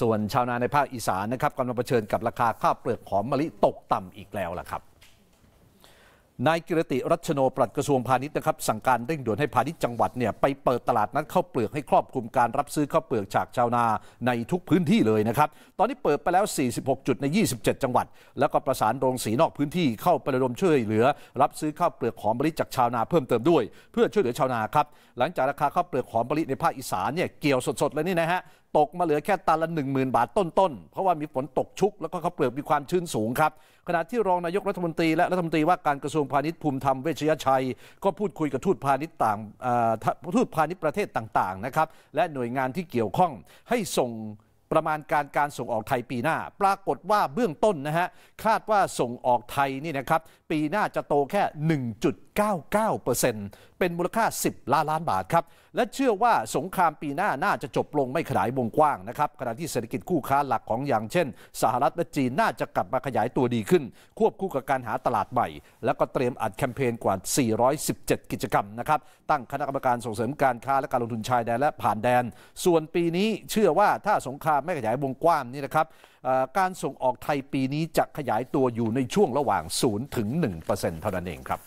ส่วนชาวนาในภาคอีสานนะครับกำลังเผชิญกับราคาข้าวเปลือกหอมมะลิตกต่ำอีกแล้วล่ะครับ นายกิรติ รัชโนปลัดกระทรวงพาณิชย์นะครับสั่งการเร่งด่วนให้พาณิชย์จังหวัดเนี่ยไปเปิดตลาดนัดข้าวเปลือกให้ครอบคลุมการ รับซื้อข้าวเปลือกจากชาวนาในทุกพื้นที่เลยนะครับ ตอนนี้เปิดไปแล้ว 46 จุดใน 27 จังหวัด แล้วก็ประสานโรง สีนอกพื้นที่เข้าไประดมช่วยเหลือ รับซื้อข้าวเปลือกหอมมะลิจากชาวนาเพิ่มเติมด้วยเพื่อช่วยเหลือชาวนาครับหลังจากราคาข้าวเปลือกหอมมะลิในภาคอีสานเนี่ยเกี่ยวสดๆเลยนี่นะฮะตกมาเหลือแค่ตันละ 1 0,000 บาทต้นๆ เพราะว่ามีฝนตกชุก แล้วก็เขาเปลือกมีความชื้นสูงครับ ขณะที่รองนายกรัฐมนตรีและรัฐมนตรีว่าการกระทรวงพาณิชย์ภูมิธรรมเวชยชัย ก็พูดคุยกับทูตพาณิชย์ต่างทูตพาณิชย์ประเทศต่าง ๆ นะครับ และหน่วยงานที่เกี่ยวข้องให้ส่งประมาณการการส่งออกไทยปีหน้า ปรากฏว่าเบื้องต้นนะฮะคาดว่าส่งออกไทยนี่นะครับ ปีหน้าจะโตแค่ 1.99%เป็นมูลค่า 10ล้านล้านบาทครับและเชื่อว่าสงครามปีหน้าน่าจะจบลงไม่ขยายวงกว้างนะครับขณะที่เศรษฐกิจคู่ค้าหลักของอย่างเช่นสหรัฐและจีนน่าจะกลับมาขยายตัวดีขึ้น ควบคู่กับการหาตลาดใหม่ และก็เตรียมอัดแคมเปญกว่า 417 กิจกรรมนะครับ ตั้งคณะกรรมการส่งเสริมการค้าและการลงทุนชายแดนและผ่านแดน ส่วนปีนี้เชื่อว่าถ้าสงครามไม่ขยายวงกว้างนี่นะครับการส่งออกไทยปีนี้จะขยายตัวอยู่ในช่วงระหว่าง 0 ถึง 1%เท่านั้นเองครับ